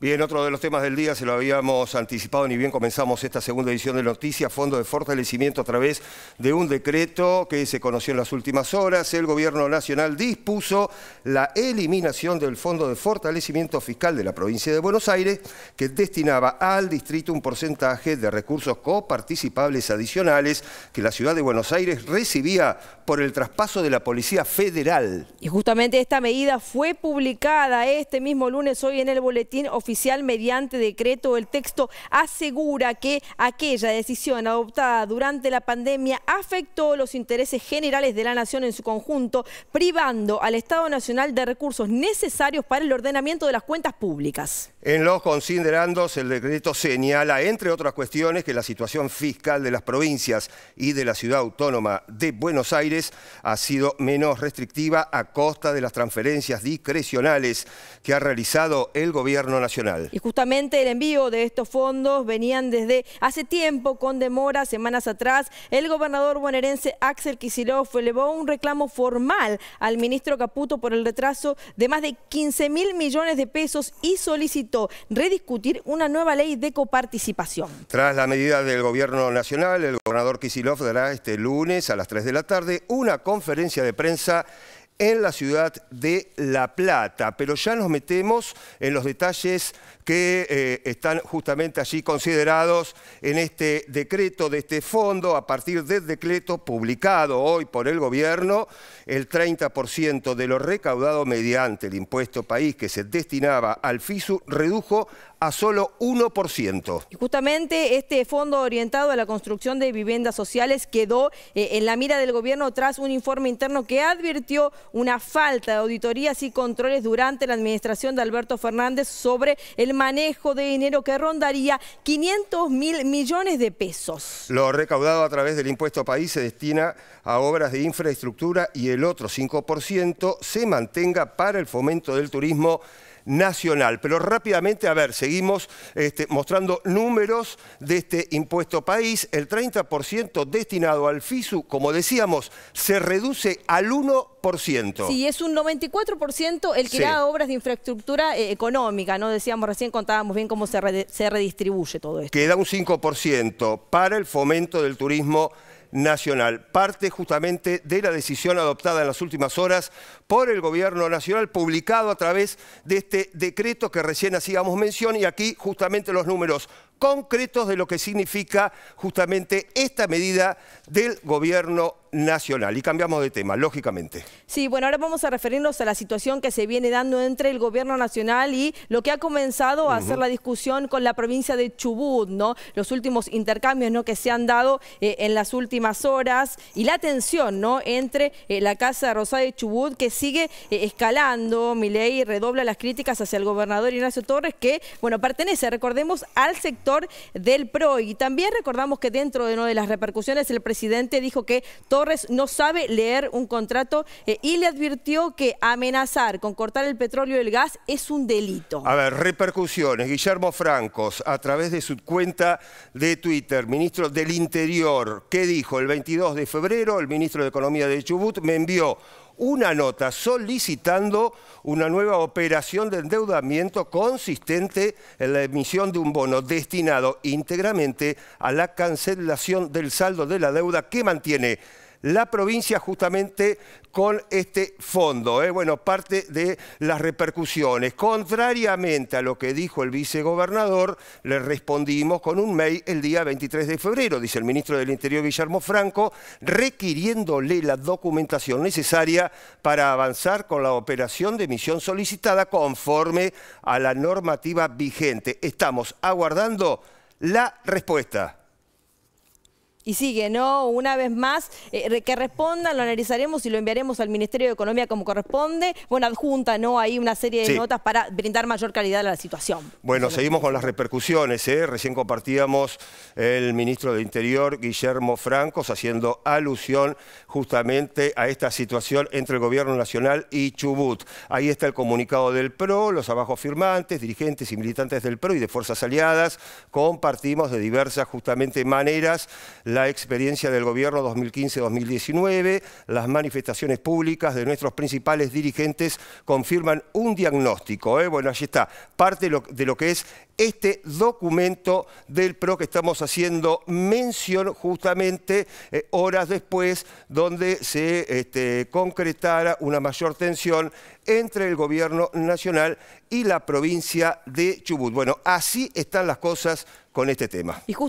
Bien, otro de los temas del día se lo habíamos anticipado ni bien comenzamos esta segunda edición de Noticias, Fondo de Fortalecimiento a través de un decreto que se conoció en las últimas horas. El Gobierno Nacional dispuso la eliminación del Fondo de Fortalecimiento Fiscal de la provincia de Buenos Aires, que destinaba al distrito un porcentaje de recursos coparticipables adicionales que la ciudad de Buenos Aires recibía por el traspaso de la Policía Federal. Y justamente esta medida fue publicada este mismo lunes hoy en el Boletín Oficial mediante decreto. El texto asegura que aquella decisión adoptada durante la pandemia afectó los intereses generales de la nación en su conjunto, privando al Estado Nacional de recursos necesarios para el ordenamiento de las cuentas públicas. En los considerandos, el decreto señala, entre otras cuestiones, que la situación fiscal de las provincias y de la ciudad autónoma de Buenos Aires ha sido menos restrictiva a costa de las transferencias discrecionales que ha realizado el gobierno nacional. Y justamente el envío de estos fondos venían desde hace tiempo con demora, semanas atrás. El gobernador bonaerense Axel Kicillof elevó un reclamo formal al ministro Caputo por el retraso de más de 15 mil millones de pesos y solicitó rediscutir una nueva ley de coparticipación. Tras la medida del gobierno nacional, el gobernador Kicillof dará este lunes a las 3 de la tarde una conferencia de prensa en la ciudad de La Plata. Pero ya nos metemos en los detalles que eh, están justamente allí considerados en este decreto de este fondo, a partir del decreto publicado hoy por el gobierno, el 30% de lo recaudado mediante el impuesto país que se destinaba al FISU redujo a solo 1%. justamente este fondo orientado a la construcción de viviendas sociales quedó eh, en la mira del gobierno tras un informe interno que advirtió una falta de auditorías y controles durante la administración de Alberto Fernández sobre el manejo de dinero que rondaría 500 mil millones de pesos. Lo recaudado a través del impuesto país se destina a obras de infraestructura y el otro 5% se mantenga para el fomento del turismo nacional. Pero rápidamente, a ver, seguimos este, mostrando números de este impuesto país. El 30% destinado al FISU, como decíamos, se reduce al 1%. Sí, es un 94% el que da obras de infraestructura eh, económica, ¿no? Decíamos recién, contábamos bien cómo se, redistribuye todo esto. Queda un 5% para el fomento del turismo Nacional. Parte justamente de la decisión adoptada en las últimas horas por el Gobierno Nacional, publicado a través de este decreto que recién hacíamos mención y aquí justamente los números concretos de lo que significa justamente esta medida del Gobierno nacional. Y cambiamos de tema, lógicamente. Sí, bueno, ahora vamos a referirnos a la situación que se viene dando entre el gobierno nacional y lo que ha comenzado a hacer la discusión con la provincia de Chubut, ¿no? Los últimos intercambios ¿no? que se han dado eh, en las últimas horas y la tensión, ¿no? Entre eh, la Casa Rosario de Chubut que sigue eh, escalando, mi ley redobla las críticas hacia el gobernador Ignacio Torres que, bueno, pertenece, recordemos, al sector del PRO. Y también recordamos que dentro de, ¿no? de las repercusiones el presidente dijo que Torres no sabe leer un contrato eh, y le advirtió que amenazar con cortar el petróleo y el gas es un delito. A ver, repercusiones. Guillermo Francos, a través de su cuenta de Twitter, ministro del Interior, ¿qué dijo? El 22 de febrero, el ministro de Economía de Chubut me envió una nota solicitando una nueva operación de endeudamiento consistente en la emisión de un bono destinado íntegramente a la cancelación del saldo de la deuda que mantiene la provincia justamente con este fondo. ¿eh? Bueno, parte de las repercusiones. Contrariamente a lo que dijo el vicegobernador, le respondimos con un mail el día 23 de febrero, dice el ministro del Interior Guillermo Franco, requiriéndole la documentación necesaria para avanzar con la operación de misión solicitada conforme a la normativa vigente. Estamos aguardando la respuesta y sigue, ¿no? Una vez más, eh, que respondan, lo analizaremos y lo enviaremos al Ministerio de Economía como corresponde. Bueno, adjunta, ¿no? Ahí una serie de notas para brindar mayor calidad a la situación. Bueno, seguimos con las repercusiones, ¿eh? Recién compartíamos el ministro de Interior, Guillermo Francos, haciendo alusión justamente a esta situación entre el Gobierno Nacional y Chubut. Ahí está el comunicado del PRO, los abajo firmantes, dirigentes y militantes del PRO y de fuerzas aliadas, compartimos de diversas justamente maneras la experiencia del gobierno 2015-2019, las manifestaciones públicas de nuestros principales dirigentes confirman un diagnóstico. ¿eh? Bueno, allí está, parte de lo que es este documento del PRO que estamos haciendo mención justamente eh, horas después donde se este, concretara una mayor tensión entre el gobierno nacional y la provincia de Chubut. Bueno, así están las cosas con este tema.